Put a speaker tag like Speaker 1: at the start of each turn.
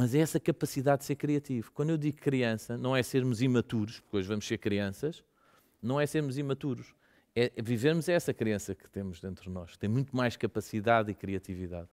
Speaker 1: Mas é essa
Speaker 2: capacidade de ser criativo. Quando eu digo criança, não é sermos imaturos, porque hoje vamos ser crianças, não é sermos imaturos. É vivermos essa criança que temos dentro de nós, que tem muito mais capacidade e criatividade.